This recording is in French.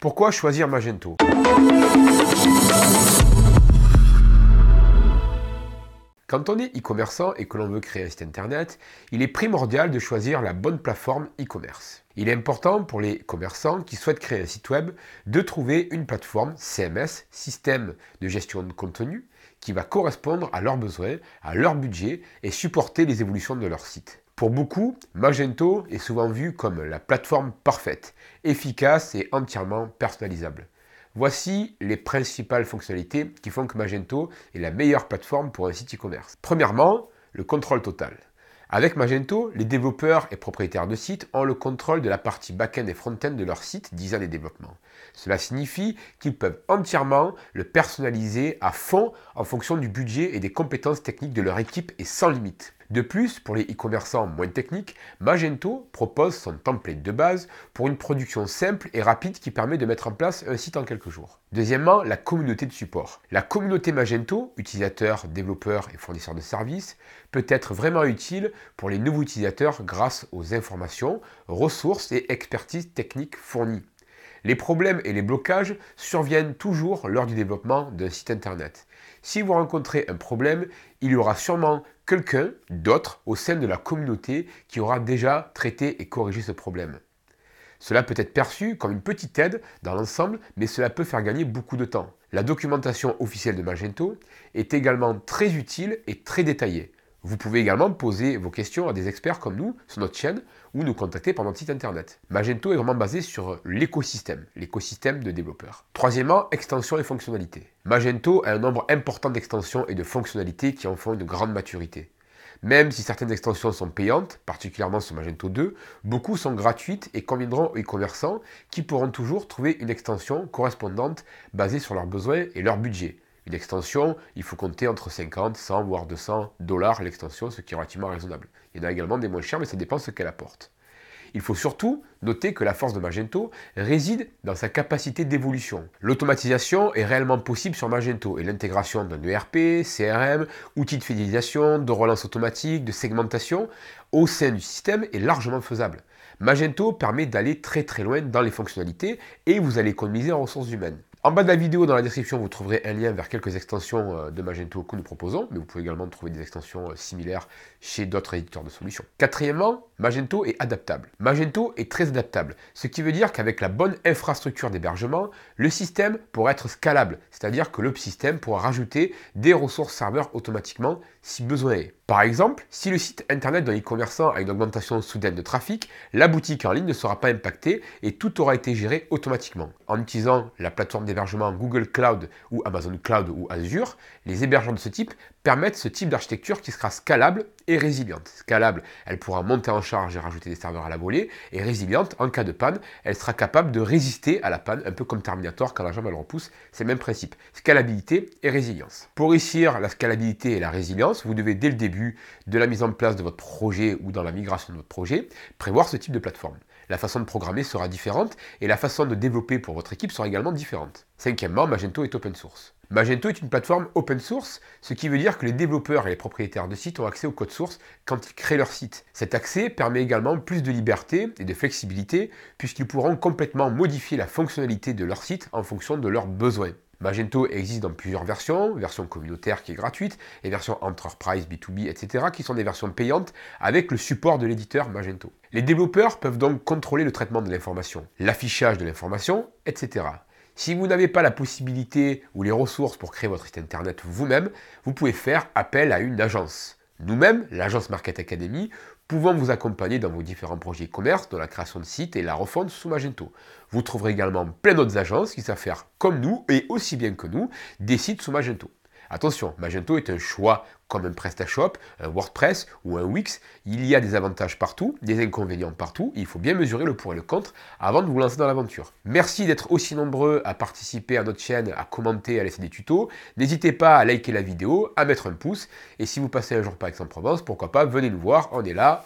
Pourquoi choisir Magento Quand on est e-commerçant et que l'on veut créer un site internet, il est primordial de choisir la bonne plateforme e-commerce. Il est important pour les commerçants qui souhaitent créer un site web de trouver une plateforme CMS, système de gestion de contenu, qui va correspondre à leurs besoins, à leur budget et supporter les évolutions de leur site. Pour beaucoup, Magento est souvent vu comme la plateforme parfaite, efficace et entièrement personnalisable. Voici les principales fonctionnalités qui font que Magento est la meilleure plateforme pour un site e-commerce. Premièrement, le contrôle total. Avec Magento, les développeurs et propriétaires de sites ont le contrôle de la partie back-end et front-end de leur site, design et développement. Cela signifie qu'ils peuvent entièrement le personnaliser à fond en fonction du budget et des compétences techniques de leur équipe et sans limite. De plus, pour les e-commerçants moins techniques, Magento propose son template de base pour une production simple et rapide qui permet de mettre en place un site en quelques jours. Deuxièmement, la communauté de support. La communauté Magento, utilisateurs, développeurs et fournisseurs de services, peut être vraiment utile pour les nouveaux utilisateurs grâce aux informations, ressources et expertises techniques fournies. Les problèmes et les blocages surviennent toujours lors du développement d'un site internet. Si vous rencontrez un problème, il y aura sûrement quelqu'un d'autre au sein de la communauté qui aura déjà traité et corrigé ce problème. Cela peut être perçu comme une petite aide dans l'ensemble, mais cela peut faire gagner beaucoup de temps. La documentation officielle de Magento est également très utile et très détaillée. Vous pouvez également poser vos questions à des experts comme nous sur notre chaîne ou nous contacter par notre site internet. Magento est vraiment basé sur l'écosystème, l'écosystème de développeurs. Troisièmement, extensions et fonctionnalités. Magento a un nombre important d'extensions et de fonctionnalités qui en font une grande maturité. Même si certaines extensions sont payantes, particulièrement sur Magento 2, beaucoup sont gratuites et conviendront aux e-commerçants qui pourront toujours trouver une extension correspondante basée sur leurs besoins et leur budget d'extension, il faut compter entre 50, 100, voire 200 dollars l'extension, ce qui est relativement raisonnable. Il y en a également des moins chers, mais ça dépend de ce qu'elle apporte. Il faut surtout noter que la force de Magento réside dans sa capacité d'évolution. L'automatisation est réellement possible sur Magento et l'intégration d'un ERP, CRM, outils de fidélisation, de relance automatique, de segmentation au sein du système est largement faisable. Magento permet d'aller très très loin dans les fonctionnalités et vous allez économiser en ressources humaines. En bas de la vidéo, dans la description, vous trouverez un lien vers quelques extensions euh, de Magento que nous proposons, mais vous pouvez également trouver des extensions euh, similaires chez d'autres éditeurs de solutions. Quatrièmement, Magento est adaptable. Magento est très adaptable, ce qui veut dire qu'avec la bonne infrastructure d'hébergement, le système pourra être scalable, c'est-à-dire que le système pourra rajouter des ressources serveurs automatiquement si besoin est. Par exemple, si le site internet d'un e-commerçant a une augmentation soudaine de trafic, la boutique en ligne ne sera pas impactée et tout aura été géré automatiquement. En utilisant la plateforme d'hébergement Google Cloud ou Amazon Cloud ou Azure, les hébergeurs de ce type permettent ce type d'architecture qui sera scalable et résiliente. Scalable, elle pourra monter en charge et rajouter des serveurs à la volée, et résiliente, en cas de panne, elle sera capable de résister à la panne, un peu comme Terminator quand la jambe elle repousse, c'est le même principe. Scalabilité et résilience. Pour réussir la scalabilité et la résilience, vous devez dès le début de la mise en place de votre projet ou dans la migration de votre projet, prévoir ce type de plateforme. La façon de programmer sera différente et la façon de développer pour votre équipe sera également différente. Cinquièmement, Magento est open source. Magento est une plateforme open source, ce qui veut dire que les développeurs et les propriétaires de sites ont accès au code source quand ils créent leur site. Cet accès permet également plus de liberté et de flexibilité, puisqu'ils pourront complètement modifier la fonctionnalité de leur site en fonction de leurs besoins. Magento existe dans plusieurs versions, version communautaire qui est gratuite et version enterprise B2B, etc., qui sont des versions payantes avec le support de l'éditeur Magento. Les développeurs peuvent donc contrôler le traitement de l'information, l'affichage de l'information, etc. Si vous n'avez pas la possibilité ou les ressources pour créer votre site internet vous-même, vous pouvez faire appel à une agence. Nous-mêmes, l'agence Market Academy, pouvons vous accompagner dans vos différents projets commerce dans la création de sites et la refonte sous Magento. Vous trouverez également plein d'autres agences qui savent faire comme nous et aussi bien que nous des sites sous Magento. Attention, Magento est un choix comme un PrestaShop, un WordPress ou un Wix. Il y a des avantages partout, des inconvénients partout. Il faut bien mesurer le pour et le contre avant de vous lancer dans l'aventure. Merci d'être aussi nombreux à participer à notre chaîne, à commenter, à laisser des tutos. N'hésitez pas à liker la vidéo, à mettre un pouce. Et si vous passez un jour par exemple en provence pourquoi pas, venez nous voir, on est là.